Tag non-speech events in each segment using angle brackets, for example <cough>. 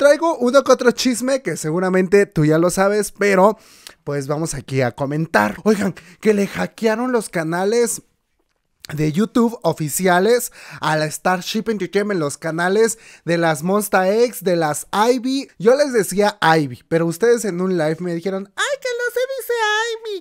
traigo uno que otro chisme que seguramente tú ya lo sabes, pero pues vamos aquí a comentar. Oigan, que le hackearon los canales de YouTube oficiales a la Starship Entertainment, los canales de las Monsta X, de las Ivy. Yo les decía Ivy, pero ustedes en un live me dijeron, ay, que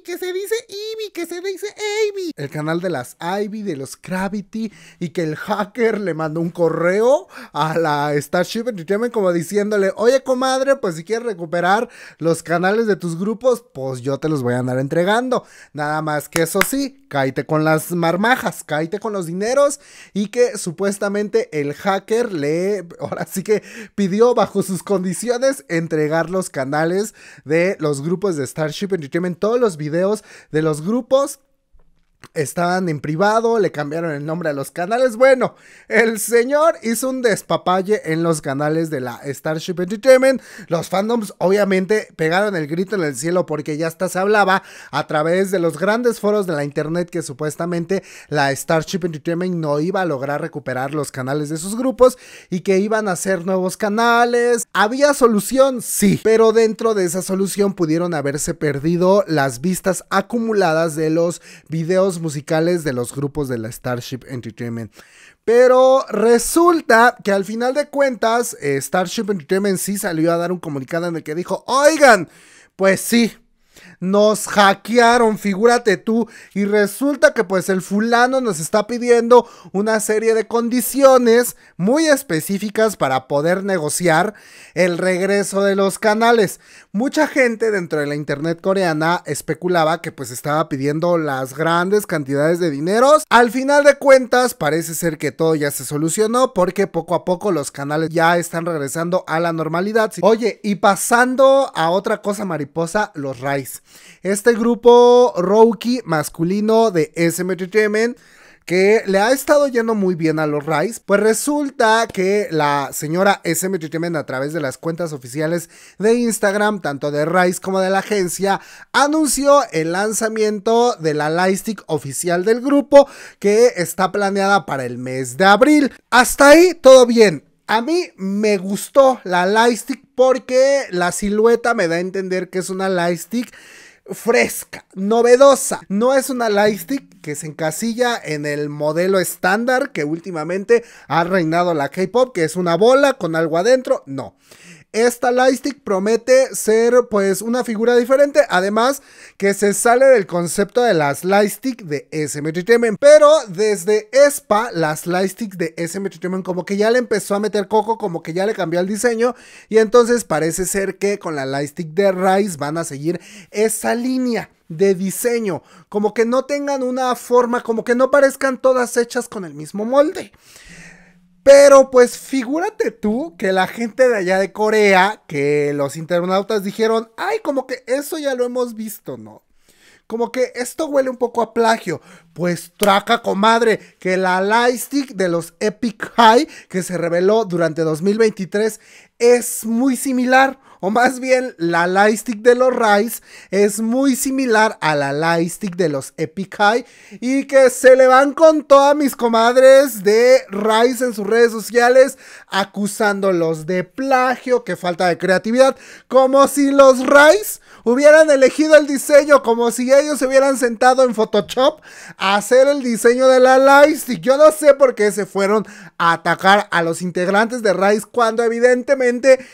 que se dice Ivy, que se dice Ivy. El canal de las Ivy, de los Gravity, y que el hacker le mandó un correo a la Starship Entertainment como diciéndole, oye comadre, pues si quieres recuperar los canales de tus grupos, pues yo te los voy a andar entregando. Nada más que eso sí, cállate con las marmajas, cállate con los dineros y que supuestamente el hacker le, ahora sí que pidió bajo sus condiciones entregar los canales de los grupos de Starship Entertainment, todos los videos de los grupos estaban en privado, le cambiaron el nombre a los canales. Bueno, el señor hizo un despapalle en los canales de la Starship Entertainment. Los fandoms obviamente pegaron el grito en el cielo porque ya hasta se hablaba a través de los grandes foros de la internet que supuestamente la Starship Entertainment no iba a lograr recuperar los canales de sus grupos y que iban a hacer nuevos canales. Había solución, sí, pero dentro de esa solución pudieron haberse perdido las vistas acumuladas de los videos musicales de los grupos de la Starship Entertainment. Pero resulta que al final de cuentas, eh, Starship Entertainment sí salió a dar un comunicado en el que dijo, oigan, pues sí, nos hackearon, figúrate tú. Y resulta que pues el fulano nos está pidiendo una serie de condiciones muy específicas para poder negociar el regreso de los canales. Mucha gente dentro de la internet coreana especulaba que pues estaba pidiendo las grandes cantidades de dineros. Al final de cuentas parece ser que todo ya se solucionó porque poco a poco los canales ya están regresando a la normalidad. Oye, y pasando a otra cosa mariposa, los este grupo Rookie masculino de SM que le ha estado yendo muy bien a los Rice, pues resulta que la señora SM a través de las cuentas oficiales de Instagram, tanto de Rice como de la agencia, anunció el lanzamiento de la lightstick oficial del grupo que está planeada para el mes de abril. Hasta ahí todo bien. A mí me gustó la lightstick porque la silueta me da a entender que es una lightstick fresca, novedosa. No es una lightstick que se encasilla en el modelo estándar que últimamente ha reinado la K-pop, que es una bola con algo adentro. No. Esta Lightstick promete ser pues una figura diferente, además que se sale del concepto de las Lightstick de SM Entertainment, pero desde e SPA las Lightstick de SM Entertainment como que ya le empezó a meter coco, como que ya le cambió el diseño y entonces parece ser que con la Lightstick de Rice van a seguir esa línea de diseño, como que no tengan una forma, como que no parezcan todas hechas con el mismo molde. Pero pues figúrate tú que la gente de allá de Corea, que los internautas dijeron, ay, como que eso ya lo hemos visto, ¿no? Como que esto huele un poco a plagio. Pues traca, comadre, que la lightstick de los Epic High que se reveló durante 2023 es muy similar o más bien la lightstick de los Rise es muy similar a la lightstick de los Epic High y que se le van con todas mis comadres de Rise en sus redes sociales acusándolos de plagio, que falta de creatividad, como si los Rise hubieran elegido el diseño, como si ellos se hubieran sentado en Photoshop a hacer el diseño de la lightstick. Yo no sé por qué se fueron a atacar a los integrantes de Rise cuando evidentemente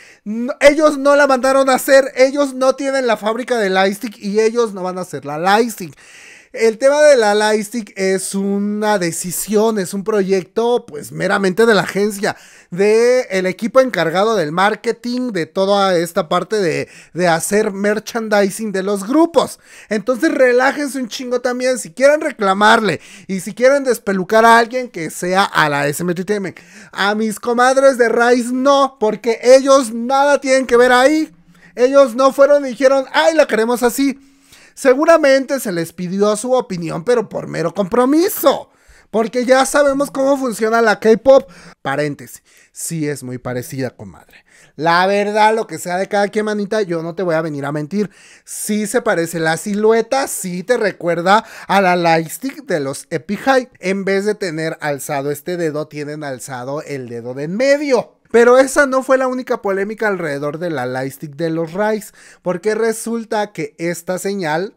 ellos no la mandaron a hacer. Ellos no tienen la fábrica de lightstick y ellos no van a hacer la lightstick. El tema de la Lightstick es una decisión, es un proyecto pues meramente de la agencia, De el equipo encargado del marketing, de toda esta parte de, hacer merchandising de los grupos. Entonces relájense un chingo también, si quieren reclamarle y si quieren despelucar a alguien que sea a la SMTTM. A mis comadres de Rice no, porque ellos nada tienen que ver ahí. Ellos no fueron y dijeron, ay, la queremos así. Seguramente se les pidió su opinión, pero por mero compromiso. Porque ya sabemos cómo funciona la K-pop. Paréntesis, sí es muy parecida, comadre. La verdad, lo que sea de cada quien, manita, yo no te voy a venir a mentir. Sí se parece la silueta, sí te recuerda a la lightstick de los Epi High. En vez de tener alzado este dedo, tienen alzado el dedo de en medio. Pero esa no fue la única polémica alrededor de la lightstick de los Rice, porque resulta que esta señal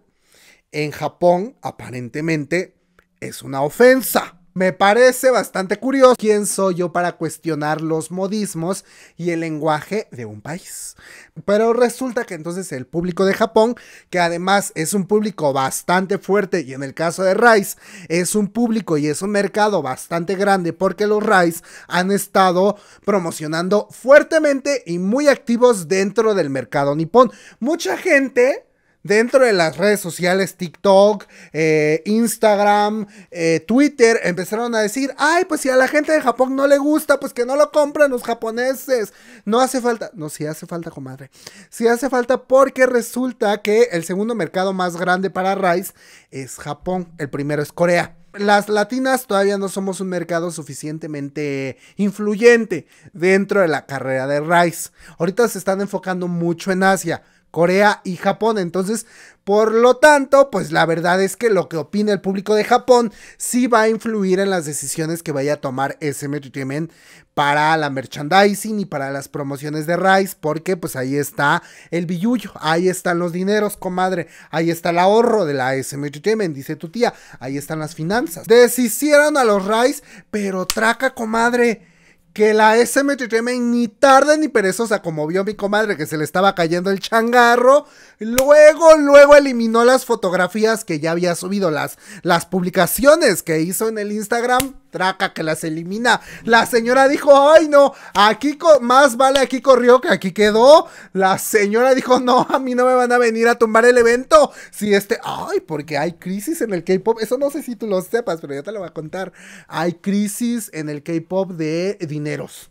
en Japón aparentemente es una ofensa. Me parece bastante curioso quién soy yo para cuestionar los modismos y el lenguaje de un país. Pero resulta que entonces el público de Japón, que además es un público bastante fuerte y en el caso de Rice es un público y es un mercado bastante grande porque los Rice han estado promocionando fuertemente y muy activos dentro del mercado nipón. Mucha gente dentro de las redes sociales, TikTok, eh, Instagram, eh, Twitter, empezaron a decir, ay, pues si a la gente de Japón no le gusta, pues que no lo compren los japoneses. No hace falta, no, si hace falta, comadre. Si hace falta porque resulta que el segundo mercado más grande para Rice es Japón, el primero es Corea las latinas todavía no somos un mercado suficientemente influyente dentro de la carrera de Rice. Ahorita se están enfocando mucho en Asia. Corea y Japón. Entonces, por lo tanto, pues la verdad es que lo que opina el público de Japón sí va a influir en las decisiones que vaya a tomar SM Entertainment para la merchandising y para las promociones de Rice, porque pues ahí está el billullo, ahí están los dineros, comadre, ahí está el ahorro de la SM Entertainment, dice tu tía, ahí están las finanzas. Deshicieron a los Rice, pero traca, comadre que la SMTTM ni tarde ni perezosa, como vio mi comadre que se le estaba cayendo el changarro, luego, luego eliminó las fotografías que ya había subido, las, las publicaciones que hizo en el Instagram, traca que las elimina. La señora dijo, ay no, aquí más vale aquí corrió que aquí quedó. La señora dijo, no, a mí no me van a venir a tumbar el evento. Si este, ay, porque hay crisis en el K-Pop, eso no sé si tú lo sepas, pero ya te lo voy a contar. Hay crisis en el K-Pop de dineros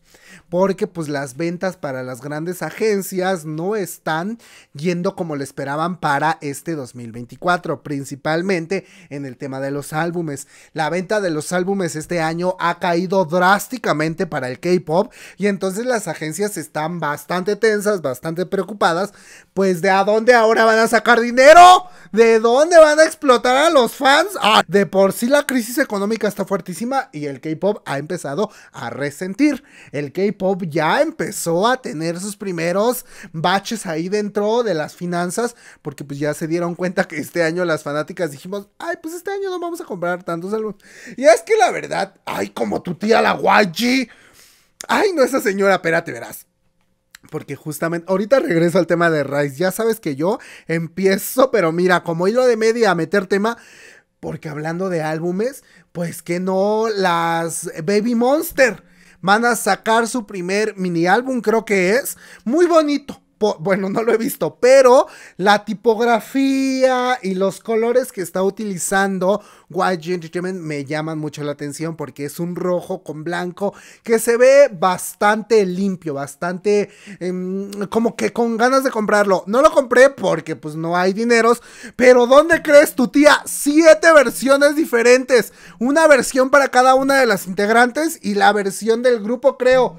porque pues las ventas para las grandes agencias no están yendo como lo esperaban para este 2024, principalmente en el tema de los álbumes. La venta de los álbumes este año ha caído drásticamente para el K-Pop y entonces las agencias están bastante tensas, bastante preocupadas, pues de a dónde ahora van a sacar dinero, de dónde van a explotar a los fans. Ah, de por sí la crisis económica está fuertísima y el K-Pop ha empezado a resentir el K-Pop ya empezó a tener sus primeros baches ahí dentro de las finanzas, porque pues ya se dieron cuenta que este año las fanáticas dijimos, ay, pues este año no vamos a comprar tantos álbumes. Y es que la verdad, ay, como tu tía la Guaji Ay, no, esa señora, espérate, verás. Porque justamente, ahorita regreso al tema de Rice. Ya sabes que yo empiezo, pero mira, como hilo de media a meter tema. Porque hablando de álbumes, pues que no las Baby Monster van a sacar su primer mini álbum, creo que es. Muy bonito, bueno, no lo he visto, pero la tipografía y los colores que está utilizando White Entertainment me llaman mucho la atención porque es un rojo con blanco que se ve bastante limpio, bastante em, como que con ganas de comprarlo. No lo compré porque pues no hay dineros, pero ¿dónde crees tu tía? Siete versiones diferentes, una versión para cada una de las integrantes y la versión del grupo creo.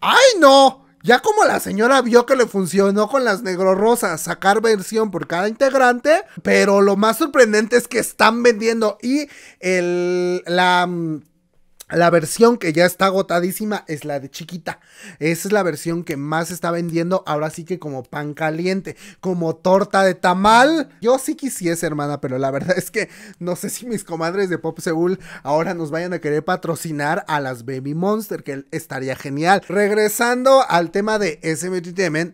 ¡Ay no! Ya como la señora vio que le funcionó con las rosas sacar versión por cada integrante, pero lo más sorprendente es que están vendiendo y el, la mm, la versión que ya está agotadísima es la de chiquita. Esa es la versión que más está vendiendo ahora sí que como pan caliente, como torta de tamal. Yo sí quisiese, hermana, pero la verdad <laughs> es que no sé si mis comadres de Pop Seúl ahora nos vayan a querer patrocinar a las Baby Monster, que estaría genial. Regresando al tema de SMTTM.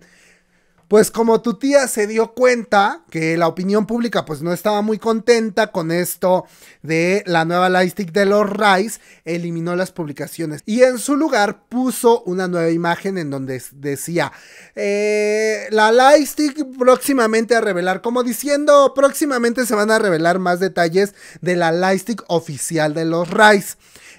Pues como tu tía se dio cuenta que la opinión pública pues no estaba muy contenta con esto de la nueva lightstick de los Rice, eliminó las publicaciones y en su lugar puso una nueva imagen en donde decía eh, la Lightstick próximamente a revelar, como diciendo, próximamente se van a revelar más detalles de la Lightstick oficial de los Rise.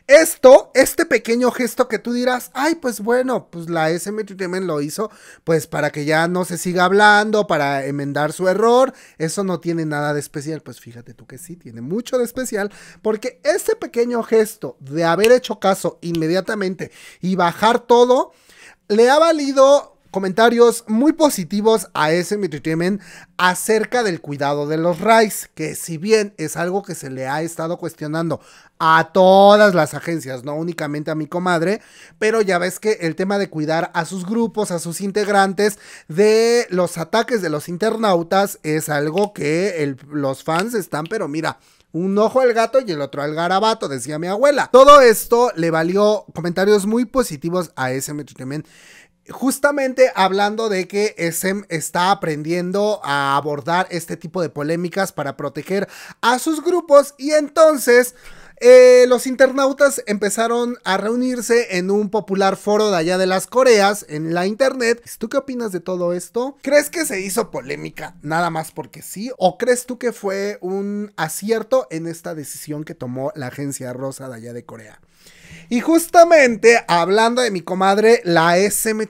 Esto, este pequeño gesto que tú dirás, ay, pues bueno, pues la SM lo hizo, pues para que ya no se siga hablando, para enmendar su error, eso no tiene nada de especial. Pues fíjate tú que sí, tiene mucho de especial, porque este pequeño gesto de haber hecho caso inmediatamente y bajar todo, le ha valido comentarios muy positivos a ese Entertainment acerca del cuidado de los RICE. que si bien es algo que se le ha estado cuestionando a todas las agencias, no únicamente a mi comadre, pero ya ves que el tema de cuidar a sus grupos, a sus integrantes de los ataques de los internautas es algo que los fans están, pero mira, un ojo al gato y el otro al garabato, decía mi abuela. Todo esto le valió comentarios muy positivos a SM Entertainment justamente hablando de que SEM está aprendiendo a abordar este tipo de polémicas para proteger a sus grupos y entonces eh, los internautas empezaron a reunirse en un popular foro de allá de las Coreas, en la internet. ¿Tú qué opinas de todo esto? ¿Crees que se hizo polémica nada más porque sí? ¿O crees tú que fue un acierto en esta decisión que tomó la agencia rosa de allá de Corea? Y justamente hablando de mi comadre, la SM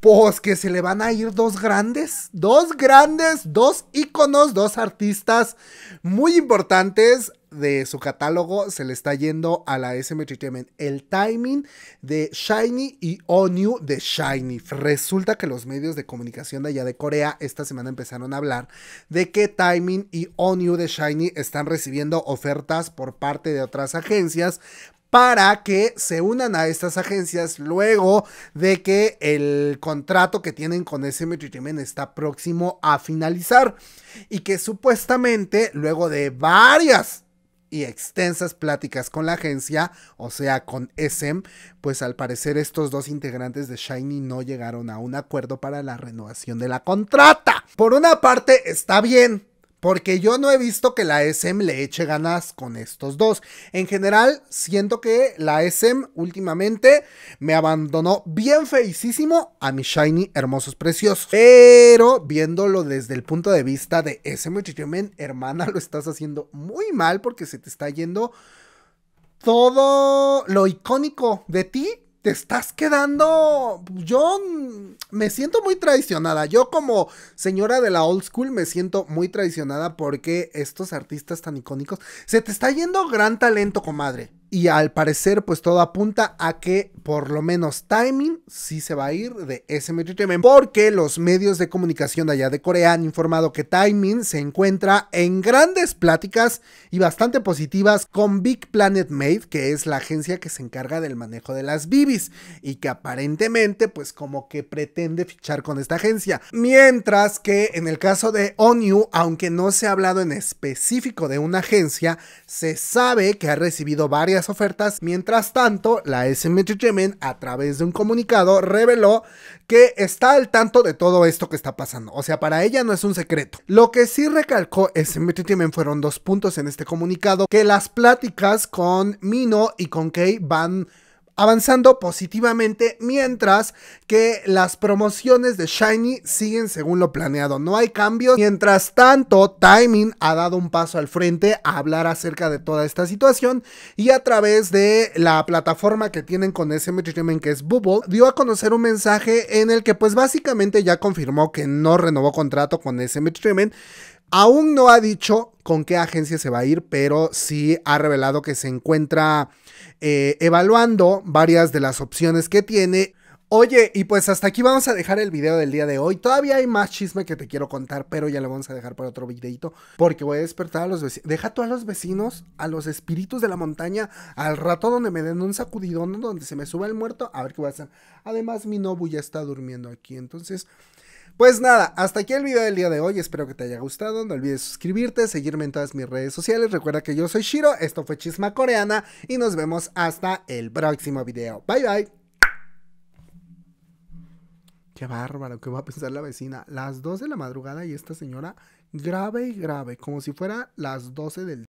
pues que se le van a ir dos grandes, dos grandes, dos íconos, dos artistas muy importantes de su catálogo se le está yendo a la SM Entertainment. El timing de Shiny y ONU de Shiny. Resulta que los medios de comunicación de allá de Corea esta semana empezaron a hablar de que Timing y ONU de Shiny están recibiendo ofertas por parte de otras agencias para que se unan a estas agencias luego de que el contrato que tienen con SM Entertainment está próximo a finalizar y que supuestamente luego de varias y extensas pláticas con la agencia, o sea, con SM, pues al parecer estos dos integrantes de Shiny no llegaron a un acuerdo para la renovación de la contrata. Por una parte, está bien, porque yo no he visto que la e SM e le eche ganas con estos dos. En general, siento que la e SM últimamente me abandonó bien felicísimo a mi Shiny Hermosos Preciosos. Pero viéndolo desde el punto de vista de SM hermana, <laughs> lo estás haciendo muy mal porque se te está yendo todo lo icónico de ti te estás quedando. Yo me siento muy traicionada. Yo, como señora de la old school, me siento muy traicionada porque estos artistas tan icónicos. Se te está yendo gran talento, comadre. Y al parecer, pues todo apunta a que por lo menos timing sí se va a ir de SM Entertainment. Porque los medios de comunicación de allá de Corea han informado que timing se encuentra en grandes pláticas y bastante positivas con Big Planet Made, que es la agencia que se encarga del manejo de las bibis. Y que aparentemente, pues como que pretende fichar con esta agencia. Mientras que en el caso de ONU, aunque no se ha hablado en específico de una agencia, se sabe que ha recibido varias ofertas. Mientras tanto, la SM a través de un comunicado reveló que está al tanto de todo esto que está pasando. O sea, para ella no es un secreto. Lo que sí recalcó SM fueron dos puntos en este comunicado, que las pláticas con Mino y con Kei van avanzando positivamente mientras que las promociones de Shiny siguen según lo planeado, no hay cambios. Mientras tanto, Timing ha dado un paso al frente a hablar acerca de toda esta situación y a través de la plataforma que tienen con SM Entertainment que es Bubble, dio a conocer un mensaje en el que pues básicamente ya confirmó que no renovó contrato con SM Entertainment Aún no ha dicho con qué agencia se va a ir, pero sí ha revelado que se encuentra eh, evaluando varias de las opciones que tiene. Oye, y pues hasta aquí vamos a dejar el video del día de hoy. Todavía hay más chisme que te quiero contar, pero ya lo vamos a dejar para otro videito. Porque voy a despertar a los vecinos. Deja tú a los vecinos, a los espíritus de la montaña, al rato donde me den un sacudidón, donde se me suba el muerto, a ver qué voy a hacer. Además, mi nobu ya está durmiendo aquí, entonces pues nada, hasta aquí el video del día de hoy. Espero que te haya gustado. No olvides suscribirte, seguirme en todas mis redes sociales. Recuerda que yo soy Shiro, esto fue Chisma Coreana y nos vemos hasta el próximo video. Bye bye. Qué bárbaro, qué va a pensar la vecina. Las 2 de la madrugada y esta señora grave y grave, como si fuera las 12 del